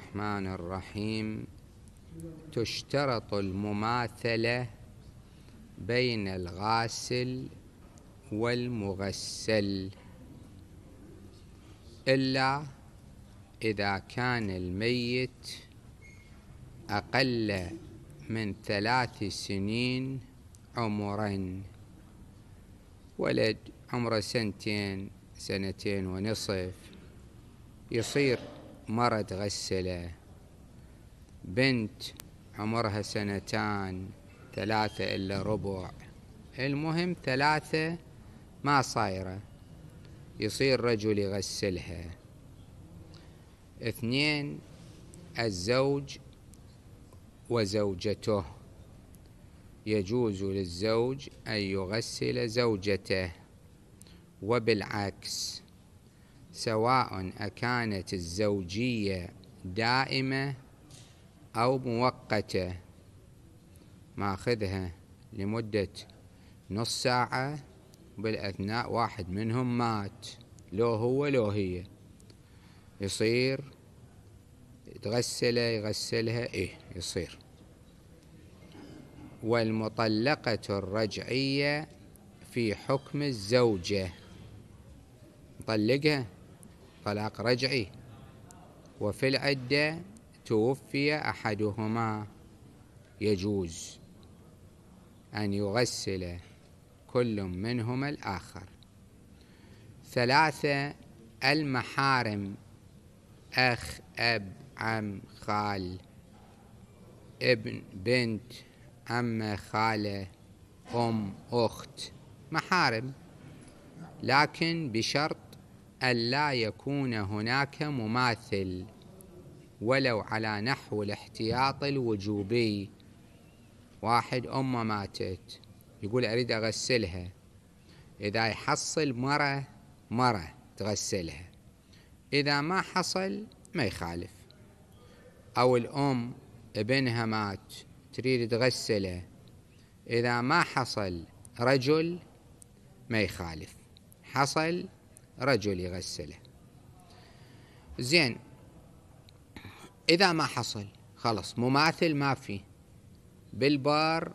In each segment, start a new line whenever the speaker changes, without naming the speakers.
الرحمن الرحيم تشترط المماثلة بين الغاسل والمغسل إلا إذا كان الميت أقل من ثلاث سنين عمرا ولد عمره سنتين سنتين ونصف يصير مرة تغسله بنت عمرها سنتان ثلاثة إلا ربع المهم ثلاثة ما صايرة يصير رجل يغسلها اثنين الزوج وزوجته يجوز للزوج أن يغسل زوجته وبالعكس سواء أكانت الزوجية دائمة أو مؤقتة ماخذها لمدة نص ساعة بالأثناء واحد منهم مات لو هو لو هي يصير تغسله يغسلها إيه يصير والمطلقة الرجعية في حكم الزوجة مطلقها طلاق رجعي وفي العدة توفي أحدهما يجوز أن يغسل كل منهما الآخر ثلاثة المحارم أخ أب عم خال ابن بنت عمة خالة أم أخت محارم لكن بشرط ألا يكون هناك مماثل ولو على نحو الاحتياط الوجوبي واحد أمه ماتت يقول أريد أغسلها إذا يحصل مرة مرة تغسلها إذا ما حصل ما يخالف أو الأم ابنها مات تريد تغسله إذا ما حصل رجل ما يخالف حصل رجل يغسله زين إذا ما حصل خلص مماثل ما في بالبار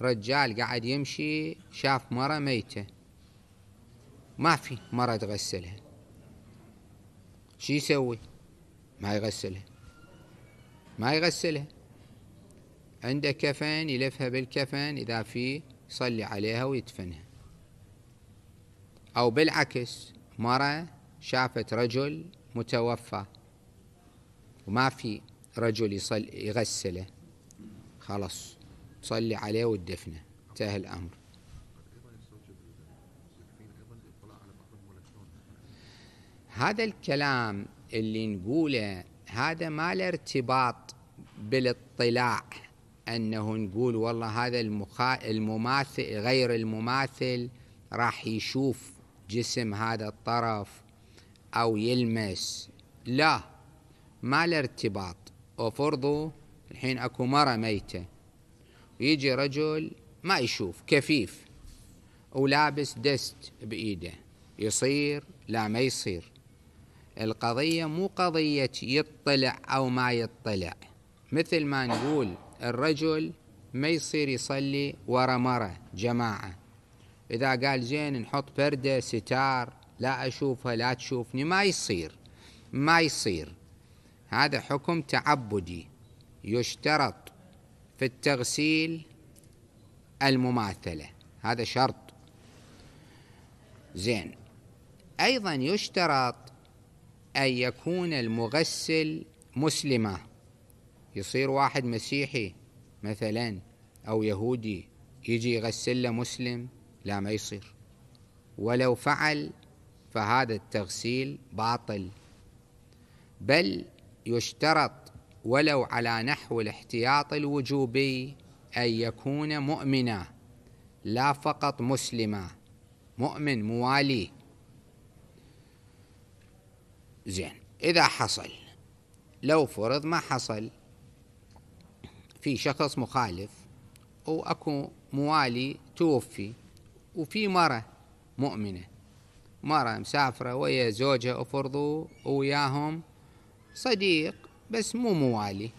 رجال قاعد يمشي شاف مرة ميتة ما في مرة تغسلها شو يسوي ما يغسلها ما يغسلها عنده كفن يلفها بالكفن إذا في يصلي عليها ويدفنها أو بالعكس مرة شافت رجل متوفى وما في رجل يصل يغسله خلاص تصلي عليه وتدفنه انتهى الأمر هذا الكلام اللي نقوله هذا ما له ارتباط بالاطلاع انه نقول والله هذا المماثل غير المماثل راح يشوف جسم هذا الطرف أو يلمس لا ما الارتباط ارتباط وفرضوا الحين أكو مرة ميتة ويجي رجل ما يشوف كفيف ولابس دست بإيده يصير لا ما يصير القضية مو قضية يطلع أو ما يطلع مثل ما نقول الرجل ما يصير يصلي ورا مرة جماعة إذا قال زين نحط بردة ستار لا أشوفها لا تشوفني ما يصير ما يصير هذا حكم تعبدي يشترط في التغسيل المماثلة هذا شرط زين أيضا يشترط أن يكون المغسل مسلمة يصير واحد مسيحي مثلا أو يهودي يجي يغسل له مسلم لا ما يصير ولو فعل فهذا التغسيل باطل بل يشترط ولو على نحو الاحتياط الوجوبي أن يكون مؤمنا لا فقط مسلما مؤمن موالي زين إذا حصل لو فرض ما حصل في شخص مخالف وأكو موالي توفي وفي مرة مؤمنة مرة مسافرة ويا زوجها افرضوا وياهم صديق بس مو موالي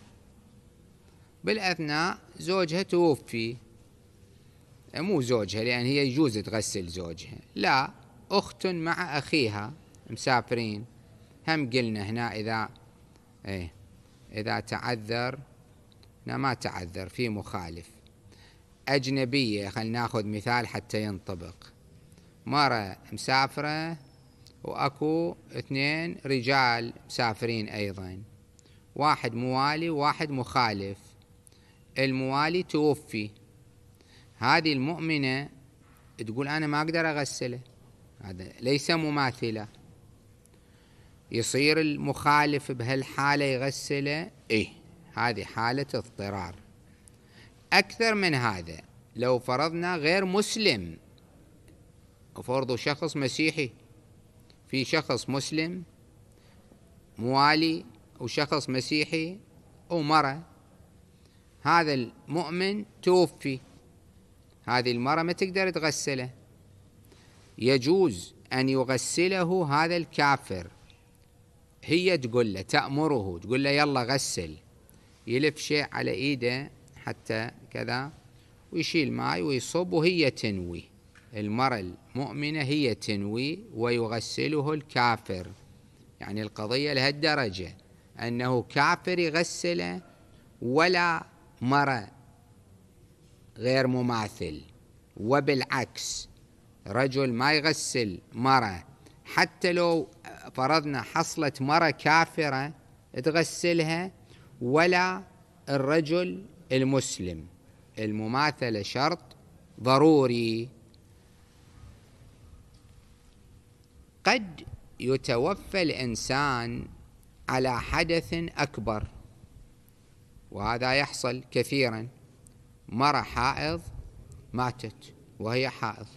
بالأثناء زوجها توفي مو زوجها لأن هي يجوز تغسل زوجها لا أخت مع أخيها مسافرين هم قلنا هنا إذا إيه إذا تعذر هنا ما تعذر في مخالف أجنبية خلينا ناخذ مثال حتى ينطبق مرة مسافرة وأكو اثنين رجال مسافرين أيضا واحد موالي وواحد مخالف الموالي توفي هذه المؤمنة تقول أنا ما أقدر أغسله هذا ليس مماثلة يصير المخالف بهالحالة يغسله إيه هذه حالة اضطرار أكثر من هذا لو فرضنا غير مسلم وفرضوا شخص مسيحي في شخص مسلم موالي وشخص مسيحي ومرة هذا المؤمن توفي هذه المرأة ما تقدر تغسله يجوز أن يغسله هذا الكافر هي تقول له تأمره تقول له يلا غسل يلف شيء على إيده حتى كذا ويشيل ماي ويصب وهي تنوي المرأة المؤمنة هي تنوي ويغسله الكافر يعني القضية لهالدرجة أنه كافر يغسله ولا مرأة غير مماثل وبالعكس رجل ما يغسل مرأة حتى لو فرضنا حصلت مرأة كافرة تغسلها ولا الرجل المسلم المماثلة شرط ضروري قد يتوفى الإنسان على حدث أكبر وهذا يحصل كثيرا مرة حائض ماتت وهي حائض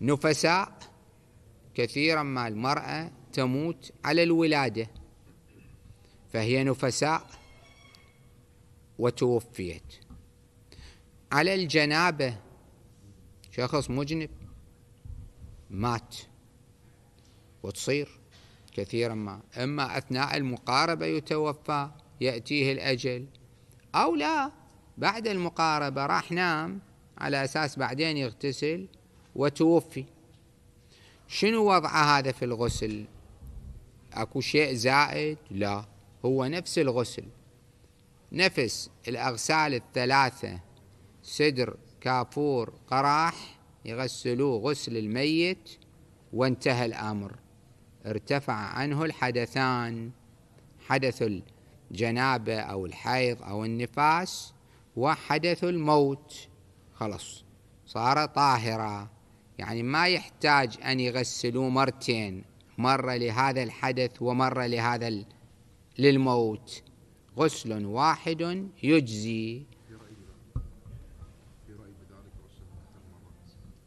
نفساء كثيرا ما المرأة تموت على الولادة فهي نفساء وتوفيت على الجنابة شخص مجنب مات وتصير كثيرا ما إما أثناء المقاربة يتوفى يأتيه الأجل أو لا بعد المقاربة راح نام على أساس بعدين يغتسل وتوفي شنو وضعه هذا في الغسل اكو شيء زائد لا هو نفس الغسل نفس الأغسال الثلاثة سدر كافور قراح يغسلوه غسل الميت وانتهى الأمر ارتفع عنه الحدثان حدث الجنابة أو الحيض أو النفاس وحدث الموت خلص صار طاهرة يعني ما يحتاج أن يغسلوه مرتين مرة لهذا الحدث ومرة لهذا للموت غسل واحد يجزي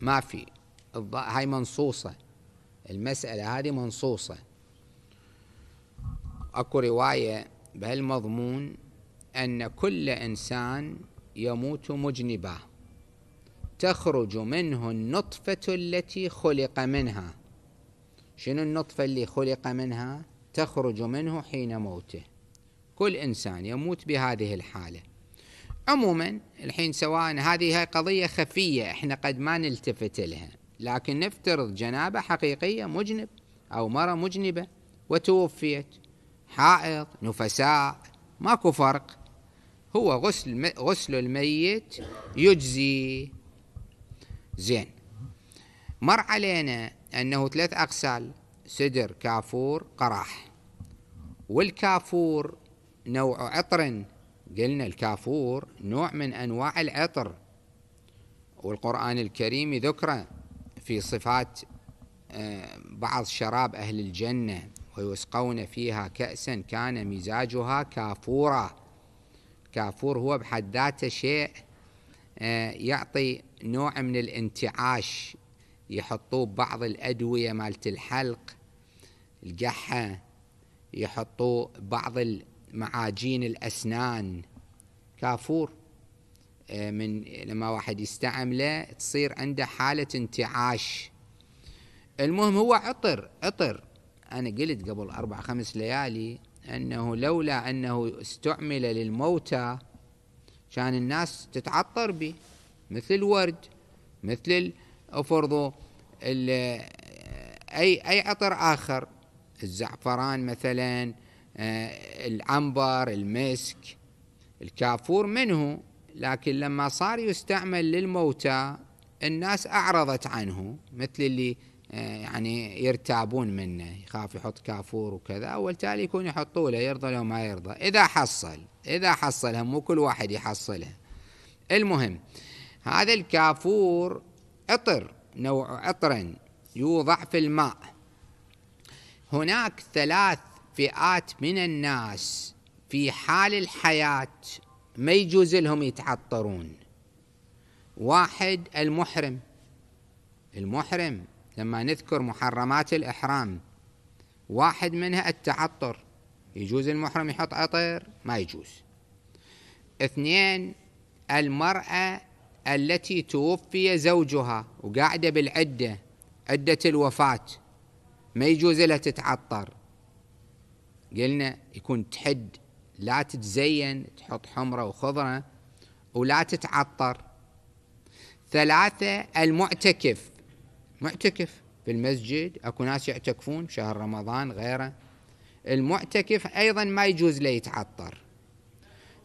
ما في هاي منصوصة المسألة هذه منصوصة أكو رواية بهالمضمون أن كل إنسان يموت مجنبا تخرج منه النطفة التي خلق منها شنو النطفة اللي خلق منها تخرج منه حين موته كل إنسان يموت بهذه الحالة عموما الحين سواء هذه هي قضية خفية احنا قد ما نلتفت لها لكن نفترض جنابة حقيقية مجنب أو مرة مجنبة وتوفيت حائض نفساء ماكو فرق هو غسل غسل الميت يجزي زين مر علينا انه ثلاث اغسال سدر كافور قراح والكافور نوع عطر قلنا الكافور نوع من أنواع العطر والقرآن الكريم ذكر في صفات آه، بعض شراب أهل الجنة ويسقون فيها كأسا كان مزاجها كافورا كافور هو بحد ذاته شيء آه، يعطي نوع من الانتعاش يحطوه بعض الأدوية مالت الحلق القحة يحطوه بعض معاجين الأسنان كافور آه، من لما واحد يستعمله تصير عنده حالة انتعاش المهم هو عطر عطر أنا قلت قبل أربع خمس ليالي أنه لولا أنه استعمل للموتى كان الناس تتعطر به مثل الورد مثل افرضوا اي اي عطر اخر الزعفران مثلا آه، العنبر المسك الكافور منه لكن لما صار يستعمل للموتى الناس أعرضت عنه مثل اللي آه، يعني يرتابون منه يخاف يحط كافور وكذا والتالي يكون يحطوا له يرضى لو ما يرضى إذا حصل إذا حصلها مو كل واحد يحصلها المهم هذا الكافور عطر نوع عطر يوضع في الماء هناك ثلاث فئات من الناس في حال الحياة ما يجوز لهم يتعطرون واحد المحرم المحرم لما نذكر محرمات الإحرام واحد منها التعطر يجوز المحرم يحط عطر ما يجوز اثنين المرأة التي توفي زوجها وقاعدة بالعدة عدة الوفاة ما يجوز لها تتعطر قلنا يكون تحد لا تتزين تحط حمرة وخضرة ولا تتعطر ثلاثة المعتكف معتكف في المسجد اكو ناس يعتكفون شهر رمضان غيره المعتكف ايضا ما يجوز له يتعطر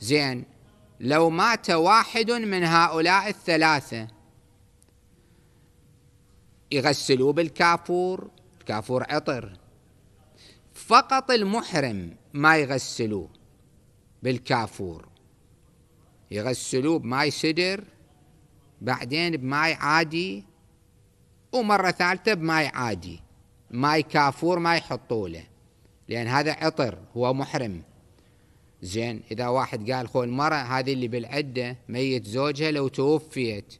زين لو مات واحد من هؤلاء الثلاثه يغسلوه بالكافور الكافور عطر فقط المحرم ما يغسلوه بالكافور يغسلوه بماي سدر بعدين بماي عادي ومرة ثالثة بماي عادي ماي كافور ما يحطوا له لأن هذا عطر هو محرم زين إذا واحد قال خو المرأة هذه اللي بالعدة ميت زوجها لو توفيت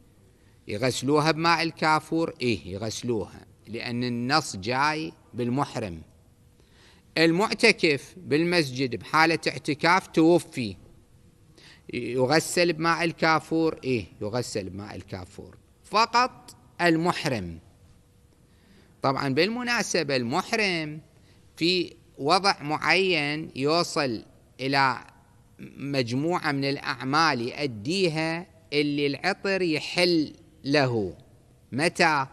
يغسلوها بماء الكافور إيه يغسلوها لأن النص جاي بالمحرم المعتكف بالمسجد بحالة اعتكاف توفي يغسل بماء الكافور إيه يغسل بماء الكافور فقط المحرم طبعا بالمناسبة المحرم في وضع معين يوصل إلى مجموعة من الأعمال يؤديها اللي العطر يحل له متى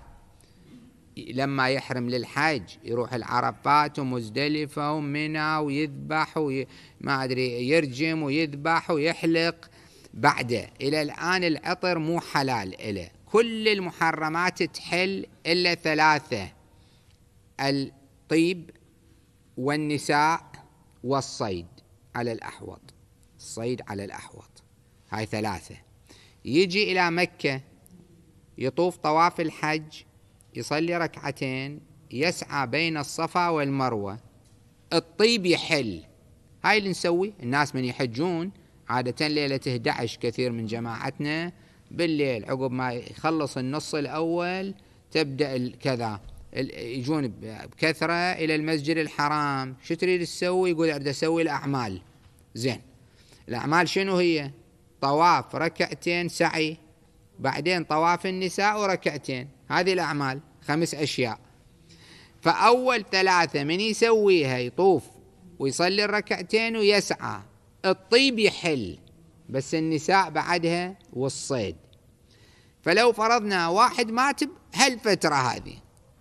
لما يحرم للحج يروح العرفات ومزدلفة ومنى ويذبح وي ما أدري يرجم ويذبح ويحلق بعده إلى الآن العطر مو حلال إله كل المحرمات تحل إلا ثلاثة الطيب والنساء والصيد على الأحوط الصيد على الأحوط هاي ثلاثة يجي إلى مكة يطوف طواف الحج يصلي ركعتين يسعى بين الصفا والمروة الطيب يحل هاي اللي نسوي الناس من يحجون عادة ليلة 11 كثير من جماعتنا بالليل عقب ما يخلص النص الأول تبدأ كذا يجون بكثرة إلى المسجد الحرام شو تريد تسوي يقول أريد أسوي الأعمال زين الأعمال شنو هي طواف ركعتين سعي بعدين طواف النساء وركعتين هذه الأعمال خمس أشياء فأول ثلاثة من يسويها يطوف ويصلي الركعتين ويسعى الطيب يحل بس النساء بعدها والصيد فلو فرضنا واحد مات بهالفترة هذه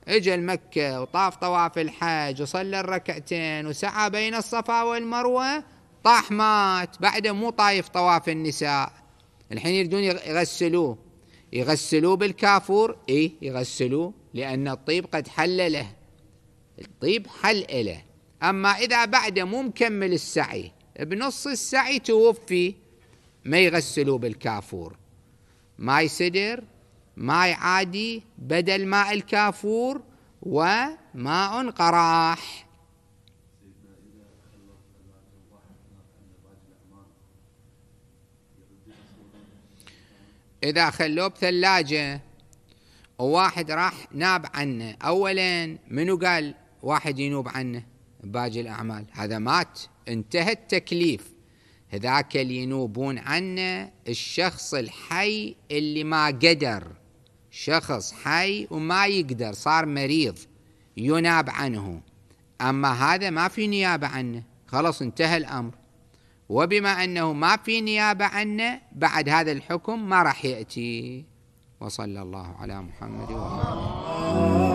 اجى لمكة وطاف طواف الحج وصلى الركعتين وسعى بين الصفا والمروة طاح مات بعده مو طايف طواف النساء الحين يريدون يغسلوه يغسلوه بالكافور اي يغسلوه لأن الطيب قد حل له الطيب حل له أما إذا بعده مو مكمل السعي بنص السعي توفي ما يغسلوه بالكافور ماي سدر ماي عادي بدل ماء الكافور وماء قراح إذا خلوه بثلاجة وواحد راح ناب عنه أولا منو قال واحد ينوب عنه باجي الأعمال هذا مات انتهى التكليف هذاك اللي ينوبون عنه الشخص الحي اللي ما قدر شخص حي وما يقدر صار مريض يناب عنه أما هذا ما في نيابة عنه خلاص انتهى الأمر وبما أنه ما في نيابة عنه بعد هذا الحكم ما راح يأتي وصلى الله على محمد وآله